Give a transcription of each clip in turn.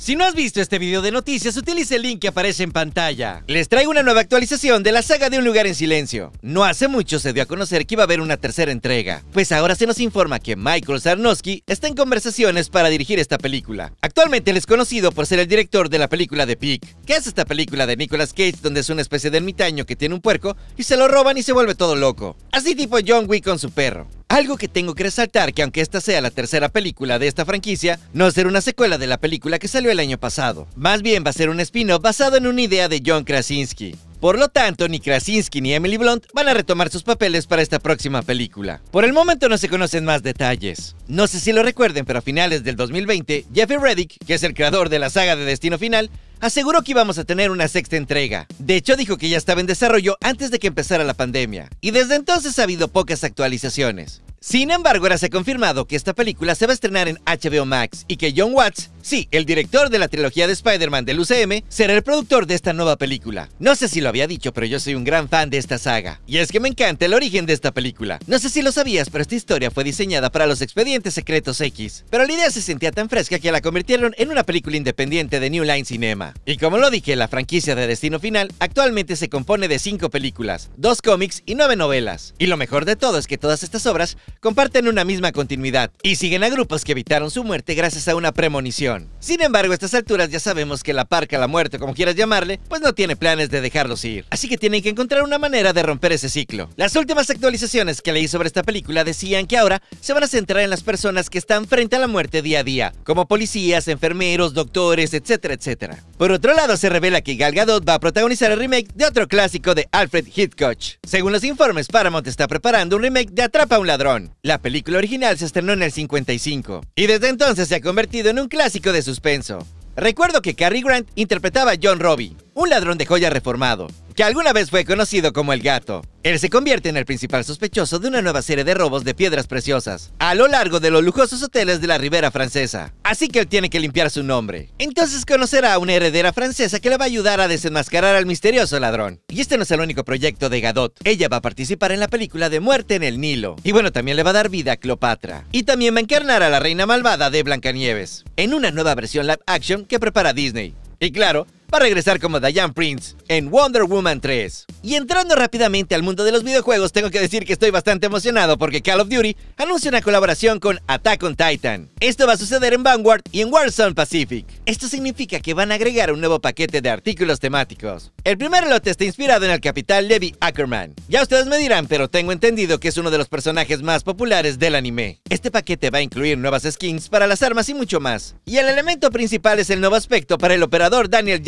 Si no has visto este video de noticias, utilice el link que aparece en pantalla. Les traigo una nueva actualización de la saga de Un lugar en silencio. No hace mucho se dio a conocer que iba a haber una tercera entrega, pues ahora se nos informa que Michael Sarnowski está en conversaciones para dirigir esta película. Actualmente él es conocido por ser el director de la película de Pig, que es esta película de Nicolas Cage donde es una especie de ermitaño que tiene un puerco y se lo roban y se vuelve todo loco. Así tipo John Wick con su perro. Algo que tengo que resaltar que aunque esta sea la tercera película de esta franquicia, no será ser una secuela de la película que salió el año pasado. Más bien va a ser un spin-off basado en una idea de John Krasinski. Por lo tanto, ni Krasinski ni Emily Blunt van a retomar sus papeles para esta próxima película. Por el momento no se conocen más detalles. No sé si lo recuerden, pero a finales del 2020, Jeffrey Reddick, que es el creador de la saga de Destino Final, aseguró que íbamos a tener una sexta entrega. De hecho, dijo que ya estaba en desarrollo antes de que empezara la pandemia, y desde entonces ha habido pocas actualizaciones. Sin embargo, ahora se ha confirmado que esta película se va a estrenar en HBO Max y que John Watts Sí, el director de la trilogía de Spider-Man del UCM será el productor de esta nueva película. No sé si lo había dicho, pero yo soy un gran fan de esta saga. Y es que me encanta el origen de esta película. No sé si lo sabías, pero esta historia fue diseñada para los expedientes secretos X. Pero la idea se sentía tan fresca que la convirtieron en una película independiente de New Line Cinema. Y como lo dije, la franquicia de Destino Final actualmente se compone de 5 películas, 2 cómics y 9 novelas. Y lo mejor de todo es que todas estas obras comparten una misma continuidad y siguen a grupos que evitaron su muerte gracias a una premonición. Sin embargo, a estas alturas ya sabemos que la parca, la muerte, como quieras llamarle, pues no tiene planes de dejarlos ir. Así que tienen que encontrar una manera de romper ese ciclo. Las últimas actualizaciones que leí sobre esta película decían que ahora se van a centrar en las personas que están frente a la muerte día a día, como policías, enfermeros, doctores, etcétera, etcétera. Por otro lado, se revela que Gal Gadot va a protagonizar el remake de otro clásico de Alfred Hitchcock. Según los informes, Paramount está preparando un remake de Atrapa a un ladrón. La película original se estrenó en el 55 y desde entonces se ha convertido en un clásico de suspenso. Recuerdo que Cary Grant interpretaba a John Robbie un ladrón de joya reformado, que alguna vez fue conocido como el gato. Él se convierte en el principal sospechoso de una nueva serie de robos de piedras preciosas, a lo largo de los lujosos hoteles de la Ribera Francesa. Así que él tiene que limpiar su nombre. Entonces conocerá a una heredera francesa que le va a ayudar a desenmascarar al misterioso ladrón. Y este no es el único proyecto de Gadot. Ella va a participar en la película de Muerte en el Nilo. Y bueno, también le va a dar vida a Cleopatra. Y también va a encarnar a la reina malvada de Blancanieves, en una nueva versión live action que prepara Disney. Y claro, para regresar como Diane Prince en Wonder Woman 3. Y entrando rápidamente al mundo de los videojuegos, tengo que decir que estoy bastante emocionado porque Call of Duty anuncia una colaboración con Attack on Titan. Esto va a suceder en Vanguard y en Warzone Pacific. Esto significa que van a agregar un nuevo paquete de artículos temáticos. El primer lote está inspirado en el capital Levi Ackerman. Ya ustedes me dirán, pero tengo entendido que es uno de los personajes más populares del anime. Este paquete va a incluir nuevas skins para las armas y mucho más. Y el elemento principal es el nuevo aspecto para el operador Daniel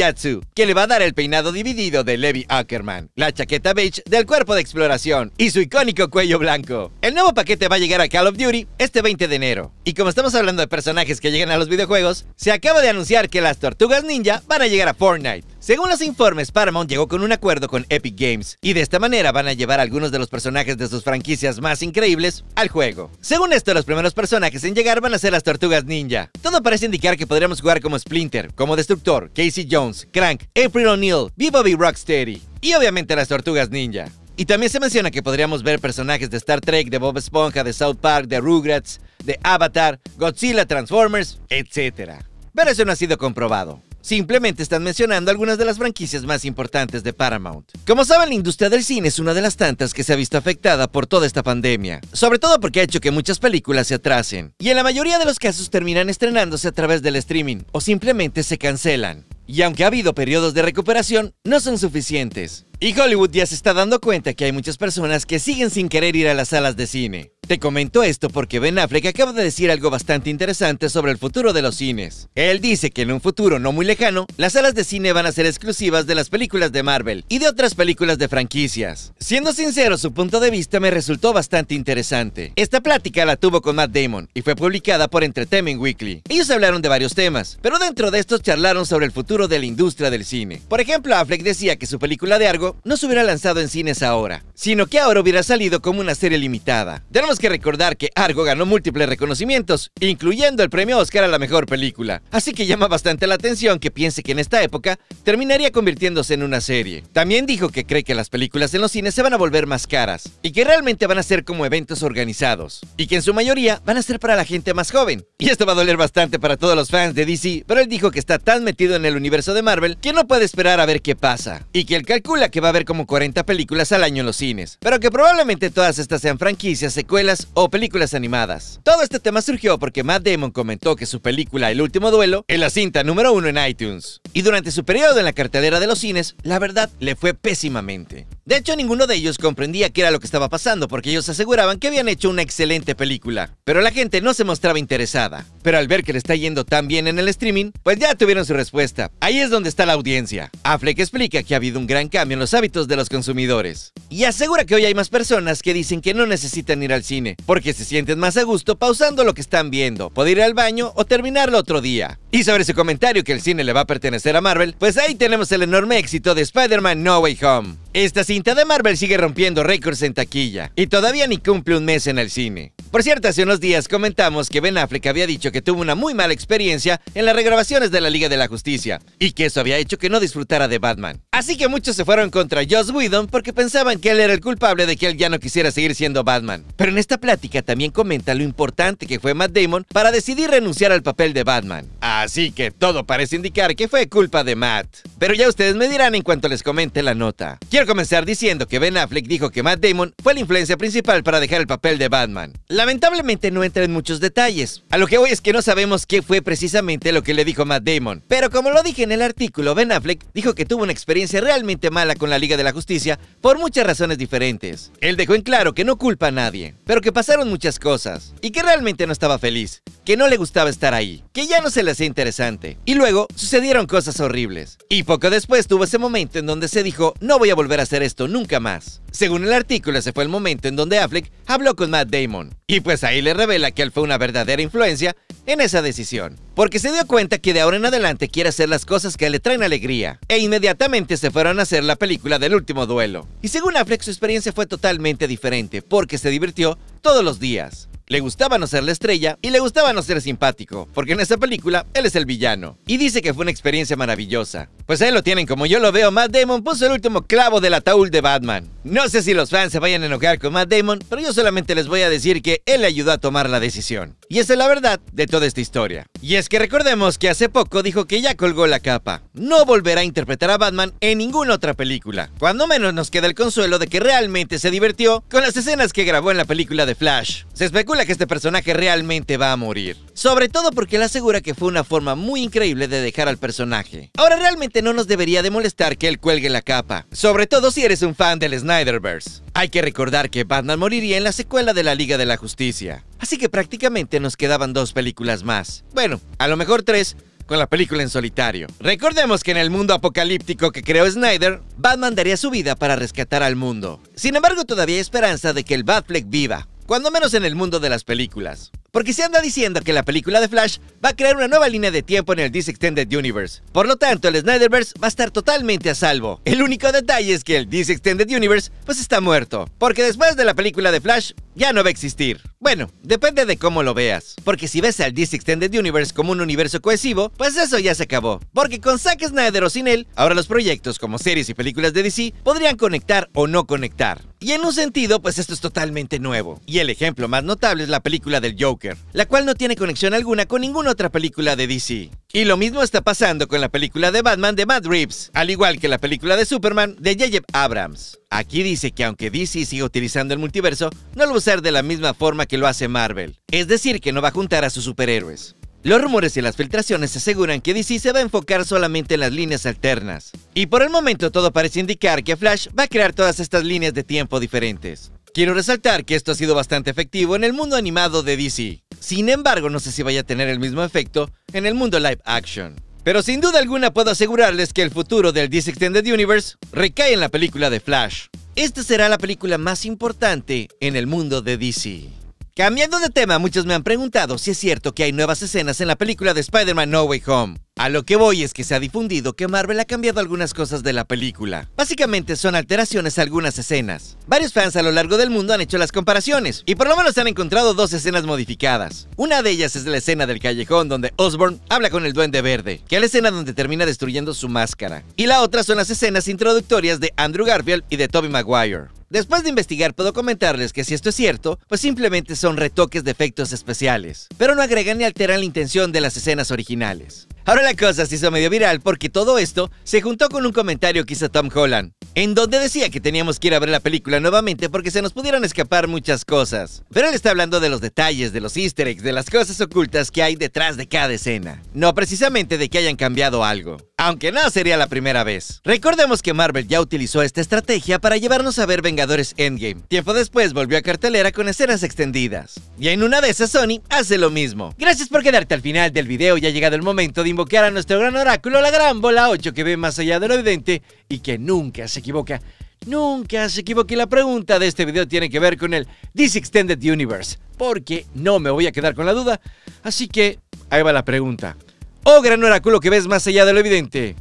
que le va a dar el peinado dividido de Levi Ackerman, la chaqueta beige del cuerpo de exploración y su icónico cuello blanco. El nuevo paquete va a llegar a Call of Duty este 20 de enero. Y como estamos hablando de personajes que llegan a los videojuegos, se acaba de anunciar que las tortugas ninja van a llegar a Fortnite. Según los informes, Paramount llegó con un acuerdo con Epic Games y de esta manera van a llevar algunos de los personajes de sus franquicias más increíbles al juego. Según esto, los primeros personajes en llegar van a ser las tortugas ninja. Todo parece indicar que podríamos jugar como Splinter, como Destructor, Casey Jones, Crank, April O'Neil, Viva B. Rocksteady y obviamente las Tortugas Ninja. Y también se menciona que podríamos ver personajes de Star Trek, de Bob Esponja, de South Park, de Rugrats, de Avatar, Godzilla, Transformers, etc. Pero eso no ha sido comprobado. Simplemente están mencionando algunas de las franquicias más importantes de Paramount. Como saben, la industria del cine es una de las tantas que se ha visto afectada por toda esta pandemia, sobre todo porque ha hecho que muchas películas se atrasen, y en la mayoría de los casos terminan estrenándose a través del streaming o simplemente se cancelan. Y aunque ha habido periodos de recuperación, no son suficientes. Y Hollywood ya se está dando cuenta que hay muchas personas que siguen sin querer ir a las salas de cine. Te comento esto porque Ben Affleck acaba de decir algo bastante interesante sobre el futuro de los cines. Él dice que en un futuro no muy lejano, las salas de cine van a ser exclusivas de las películas de Marvel y de otras películas de franquicias. Siendo sincero, su punto de vista me resultó bastante interesante. Esta plática la tuvo con Matt Damon y fue publicada por Entertainment Weekly. Ellos hablaron de varios temas, pero dentro de estos charlaron sobre el futuro de la industria del cine. Por ejemplo, Affleck decía que su película de Argo no se hubiera lanzado en cines ahora, sino que ahora hubiera salido como una serie limitada. Tenemos que recordar que Argo ganó múltiples reconocimientos, incluyendo el premio Oscar a la mejor película. Así que llama bastante la atención que piense que en esta época terminaría convirtiéndose en una serie. También dijo que cree que las películas en los cines se van a volver más caras y que realmente van a ser como eventos organizados y que en su mayoría van a ser para la gente más joven. Y esto va a doler bastante para todos los fans de DC, pero él dijo que está tan metido en el universo de Marvel que no puede esperar a ver qué pasa y que él calcula que va a haber como 40 películas al año en los cines, pero que probablemente todas estas sean franquicias, secuelas o películas animadas. Todo este tema surgió porque Matt Damon comentó que su película El último duelo es la cinta número uno en iTunes. Y durante su periodo en la cartelera de los cines, la verdad le fue pésimamente. De hecho, ninguno de ellos comprendía qué era lo que estaba pasando porque ellos aseguraban que habían hecho una excelente película. Pero la gente no se mostraba interesada. Pero al ver que le está yendo tan bien en el streaming, pues ya tuvieron su respuesta. Ahí es donde está la audiencia. Affleck explica que ha habido un gran cambio en los hábitos de los consumidores. Y asegura que hoy hay más personas que dicen que no necesitan ir al cine porque se sienten más a gusto pausando lo que están viendo, poder ir al baño o terminarlo otro día. Y sobre su comentario que el cine le va a pertenecer a Marvel, pues ahí tenemos el enorme éxito de Spider-Man No Way Home. Esta cinta de Marvel sigue rompiendo récords en taquilla, y todavía ni cumple un mes en el cine. Por cierto, hace unos días comentamos que Ben Affleck había dicho que tuvo una muy mala experiencia en las regrabaciones de la Liga de la Justicia y que eso había hecho que no disfrutara de Batman. Así que muchos se fueron contra Joss Whedon porque pensaban que él era el culpable de que él ya no quisiera seguir siendo Batman. Pero en esta plática también comenta lo importante que fue Matt Damon para decidir renunciar al papel de Batman. Así que todo parece indicar que fue culpa de Matt. Pero ya ustedes me dirán en cuanto les comente la nota. Quiero comenzar diciendo que Ben Affleck dijo que Matt Damon fue la influencia principal para dejar el papel de Batman. Lamentablemente no entra en muchos detalles. A lo que voy es que no sabemos qué fue precisamente lo que le dijo Matt Damon. Pero como lo dije en el artículo, Ben Affleck dijo que tuvo una experiencia realmente mala con la Liga de la Justicia por muchas razones diferentes. Él dejó en claro que no culpa a nadie, pero que pasaron muchas cosas y que realmente no estaba feliz, que no le gustaba estar ahí, que ya no se le hacía interesante. Y luego sucedieron cosas horribles. Y poco después tuvo ese momento en donde se dijo, no voy a volver a hacer esto nunca más. Según el artículo, ese fue el momento en donde Affleck habló con Matt Damon y pues ahí le revela que él fue una verdadera influencia en esa decisión, porque se dio cuenta que de ahora en adelante quiere hacer las cosas que le traen alegría, e inmediatamente se fueron a hacer la película del último duelo. Y según Affleck su experiencia fue totalmente diferente, porque se divirtió todos los días. Le gustaba no ser la estrella y le gustaba no ser simpático, porque en esa película él es el villano. Y dice que fue una experiencia maravillosa. Pues ahí lo tienen, como yo lo veo, Matt Damon puso el último clavo del ataúd de Batman. No sé si los fans se vayan a enojar con Matt Damon, pero yo solamente les voy a decir que él le ayudó a tomar la decisión. Y esa es la verdad de toda esta historia. Y es que recordemos que hace poco dijo que ya colgó la capa. No volverá a interpretar a Batman en ninguna otra película. Cuando menos nos queda el consuelo de que realmente se divirtió con las escenas que grabó en la película de Flash. Se especula que este personaje realmente va a morir. Sobre todo porque él asegura que fue una forma muy increíble de dejar al personaje. Ahora realmente no nos debería de molestar que él cuelgue la capa. Sobre todo si eres un fan del Snyder Snyderverse. Hay que recordar que Batman moriría en la secuela de la Liga de la Justicia. Así que prácticamente nos quedaban dos películas más. Bueno, a lo mejor tres, con la película en solitario. Recordemos que en el mundo apocalíptico que creó Snyder, Batman daría su vida para rescatar al mundo. Sin embargo, todavía hay esperanza de que el Batfleck viva, cuando menos en el mundo de las películas porque se anda diciendo que la película de Flash va a crear una nueva línea de tiempo en el DC Extended Universe. Por lo tanto, el Snyderverse va a estar totalmente a salvo. El único detalle es que el DC Extended Universe pues está muerto, porque después de la película de Flash ya no va a existir. Bueno, depende de cómo lo veas, porque si ves al DC Extended Universe como un universo cohesivo, pues eso ya se acabó, porque con Zack Snyder o sin él, ahora los proyectos como series y películas de DC podrían conectar o no conectar. Y en un sentido, pues esto es totalmente nuevo. Y el ejemplo más notable es la película del Joker la cual no tiene conexión alguna con ninguna otra película de DC. Y lo mismo está pasando con la película de Batman de Matt Reeves, al igual que la película de Superman de J.J. Abrams. Aquí dice que aunque DC siga utilizando el multiverso, no lo va a usar de la misma forma que lo hace Marvel, es decir, que no va a juntar a sus superhéroes. Los rumores y las filtraciones aseguran que DC se va a enfocar solamente en las líneas alternas. Y por el momento todo parece indicar que Flash va a crear todas estas líneas de tiempo diferentes. Quiero resaltar que esto ha sido bastante efectivo en el mundo animado de DC. Sin embargo, no sé si vaya a tener el mismo efecto en el mundo live action. Pero sin duda alguna puedo asegurarles que el futuro del DC Extended Universe recae en la película de Flash. Esta será la película más importante en el mundo de DC. Cambiando de tema, muchos me han preguntado si es cierto que hay nuevas escenas en la película de Spider-Man No Way Home. A lo que voy es que se ha difundido que Marvel ha cambiado algunas cosas de la película. Básicamente son alteraciones a algunas escenas. Varios fans a lo largo del mundo han hecho las comparaciones, y por lo menos han encontrado dos escenas modificadas. Una de ellas es la escena del callejón donde Osborn habla con el Duende Verde, que es la escena donde termina destruyendo su máscara. Y la otra son las escenas introductorias de Andrew Garfield y de Tobey Maguire. Después de investigar puedo comentarles que si esto es cierto, pues simplemente son retoques de efectos especiales, pero no agregan ni alteran la intención de las escenas originales. Ahora la cosa se hizo medio viral porque todo esto se juntó con un comentario que hizo Tom Holland, en donde decía que teníamos que ir a ver la película nuevamente porque se nos pudieron escapar muchas cosas. Pero él está hablando de los detalles, de los easter eggs, de las cosas ocultas que hay detrás de cada escena. No precisamente de que hayan cambiado algo aunque no sería la primera vez. Recordemos que Marvel ya utilizó esta estrategia para llevarnos a ver Vengadores Endgame. Tiempo después volvió a cartelera con escenas extendidas. Y en una de esas Sony hace lo mismo. Gracias por quedarte al final del video y ha llegado el momento de invocar a nuestro gran oráculo, la gran bola 8 que ve más allá de lo evidente y que nunca se equivoca. Nunca se equivoque. La pregunta de este video tiene que ver con el This Extended Universe, porque no me voy a quedar con la duda. Así que ahí va la pregunta. ¡Oh, gran oráculo que ves más allá de lo evidente.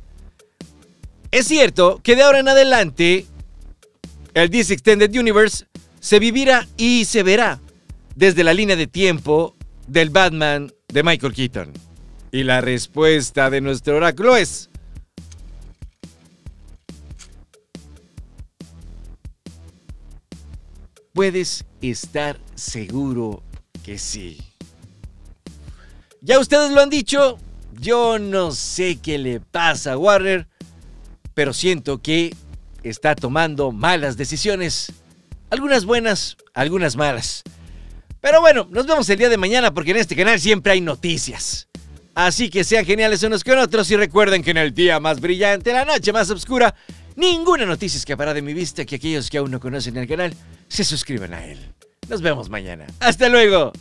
Es cierto que de ahora en adelante, el This Extended Universe se vivirá y se verá desde la línea de tiempo del Batman de Michael Keaton. Y la respuesta de nuestro oráculo es... Puedes estar seguro que sí. Ya ustedes lo han dicho, yo no sé qué le pasa a Warner, pero siento que está tomando malas decisiones. Algunas buenas, algunas malas. Pero bueno, nos vemos el día de mañana porque en este canal siempre hay noticias. Así que sean geniales unos con otros y recuerden que en el día más brillante, la noche más oscura, ninguna noticia escapará de mi vista que aquellos que aún no conocen el canal se suscriban a él. Nos vemos mañana. ¡Hasta luego!